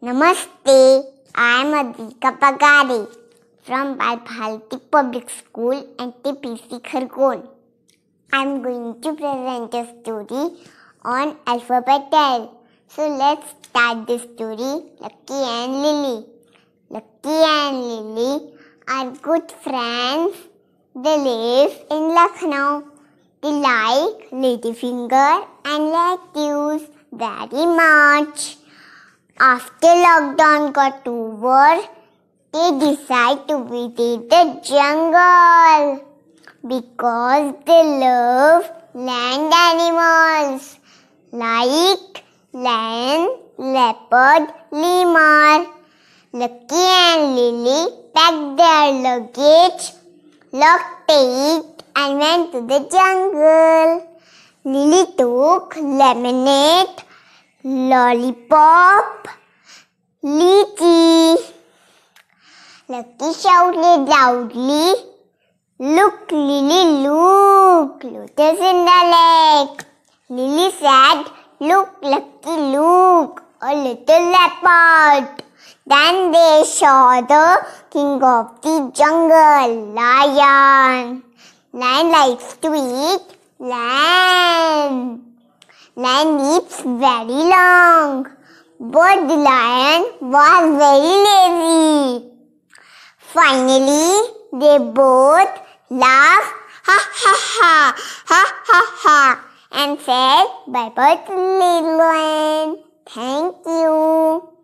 Namaste, I am Adhika Pagade from Balbhalti Public School and TPC Khargone. I am going to present a story on alphabet L. So let's start the story Lucky and Lily. Lucky and Lily are good friends. They live in Lucknow. They like finger and lettuce very much. After lockdown got over, they decide to visit the jungle because they love land animals like lion, leopard, lemur. Lucky and Lily packed their luggage, locked it and went to the jungle. Lily took lemonade lollipop, lychee. Lucky shouted loudly, Look, Lily, look, Lotus in the lake. Lily said, Look, Lucky, look, a little leopard. Then they saw the king of the jungle, lion. Lion likes to eat lamb very long. But the lion was very lazy. Finally, they both laughed, ha ha ha, ha ha ha, and said bye bye to the lion. Thank you.